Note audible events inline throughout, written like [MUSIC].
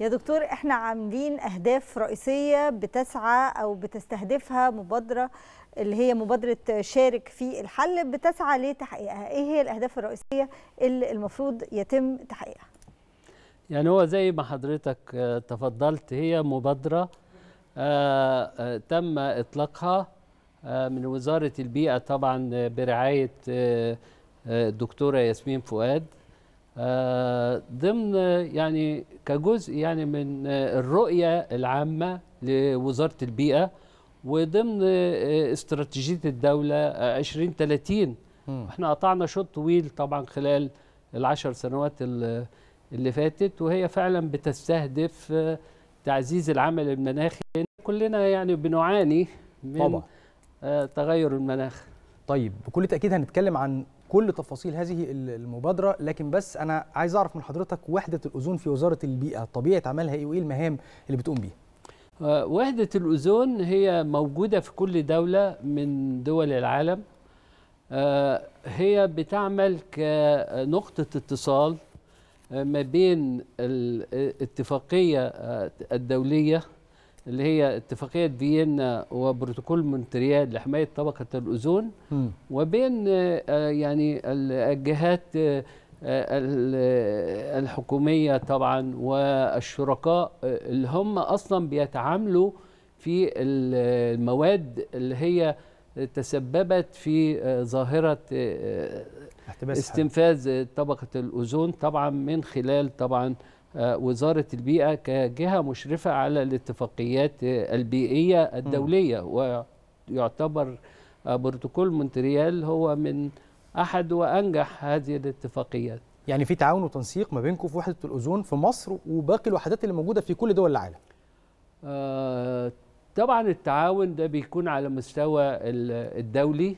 يا دكتور احنا عاملين اهداف رئيسيه بتسعى او بتستهدفها مبادره اللي هي مبادره شارك في الحل بتسعى لتحقيقها ايه هي الاهداف الرئيسيه اللي المفروض يتم تحقيقها يعني هو زي ما حضرتك آه، تفضلت هي مبادره آه، آه، تم اطلاقها من وزاره البيئه طبعا برعايه الدكتوره ياسمين فؤاد آه، ضمن يعني كجزء يعني من آه، الرؤية العامة لوزارة البيئة وضمن آه، استراتيجية الدولة 2030 احنا قطعنا شوط طويل طبعا خلال العشر سنوات اللي فاتت وهي فعلا بتستهدف تعزيز العمل المناخي كلنا يعني بنعاني من طبعا. تغير المناخ طيب بكل تأكيد هنتكلم عن كل تفاصيل هذه المبادره لكن بس انا عايز اعرف من حضرتك وحده الاوزون في وزاره البيئه طبيعه عملها ايه وايه المهام اللي بتقوم بيها آه، وحدة الأوزون هي موجودة في كل دولة من دول العالم آه، هي بتعمل كنقطة اتصال آه، ما بين الاتفاقية الدولية اللي هي اتفاقية فيينا وبروتوكول مونتريال لحماية طبقة الأوزون وبين آه، يعني الجهات آه، الحكومية طبعا والشركاء آه، اللي هم أصلا بيتعاملوا في المواد اللي هي تسببت في ظاهرة استنفاذ طبقة الأوزون طبعا من خلال طبعا آه، وزارة البيئة كجهة مشرفة على الاتفاقيات البيئية الدولية ويعتبر آه، بروتوكول مونتريال هو من أحد وأنجح هذه الاتفاقيات يعني في تعاون وتنسيق ما بينكم في وحدة الأوزون في مصر وباقي الوحدات اللي موجودة في كل دول العالم آه، طبعا التعاون ده بيكون على مستوى الدولي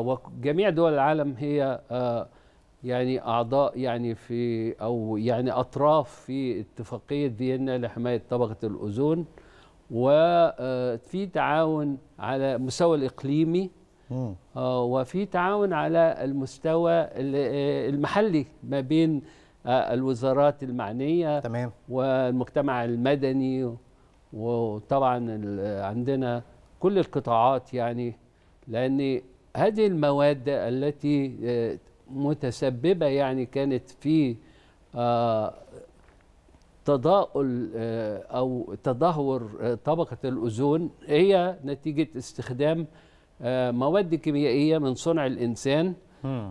وجميع دول العالم هي آه يعني اعضاء يعني في او يعني اطراف في اتفاقيه فيينا لحمايه طبقه الاوزون آه، آه، وفي تعاون على المستوى الاقليمي وفي تعاون على المستوى آه، المحلي ما بين الوزارات المعنيه تمام والمجتمع المدني وطبعا عندنا كل القطاعات يعني لان هذه المواد التي متسببه يعني كانت في آه، تضاؤل آه، او تدهور آه، طبقه الاوزون هي نتيجه استخدام مواد كيميائيه من صنع الانسان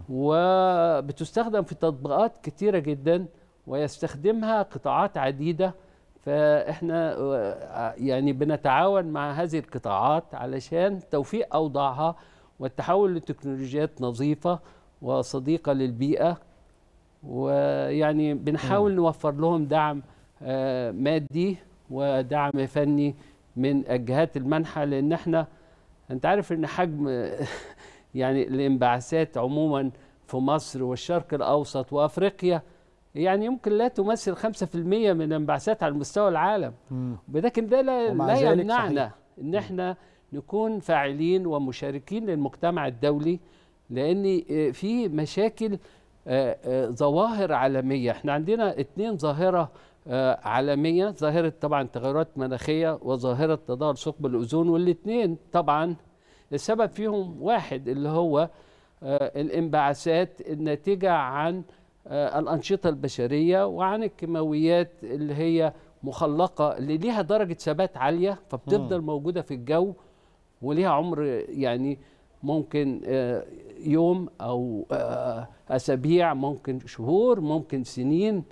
وبتستخدم في تطبيقات كثيرة جدا ويستخدمها قطاعات عديده فاحنا يعني بنتعاون مع هذه القطاعات علشان توفيق اوضاعها والتحول لتكنولوجيات نظيفه وصديقه للبيئه ويعني بنحاول نوفر لهم دعم آه، مادي ودعم فني من الجهات المنحه لان احنا انت عارف ان حجم [LAUGHS] يعني الانبعاثات عموما في مصر والشرق الاوسط وافريقيا يعني يمكن لا تمثل 5% من الانبعاثات على مستوى العالم ولكن ده لا, لا يمنعنا صحيح. ان احنا نكون فاعلين ومشاركين للمجتمع الدولي لان آه، في مشاكل آه، آه، ظواهر عالميه احنا عندنا اتنين ظاهره عالميه ظاهره طبعا تغيرات مناخيه وظاهره تدهور ثقب الاوزون والاثنين طبعا السبب فيهم واحد اللي هو الانبعاثات الناتجه عن الانشطه البشريه وعن الكيماويات اللي هي مخلقه اللي ليها درجه ثبات عاليه فبتفضل موجوده في الجو وليها عمر يعني ممكن آه، يوم او آه، اسابيع ممكن شهور ممكن سنين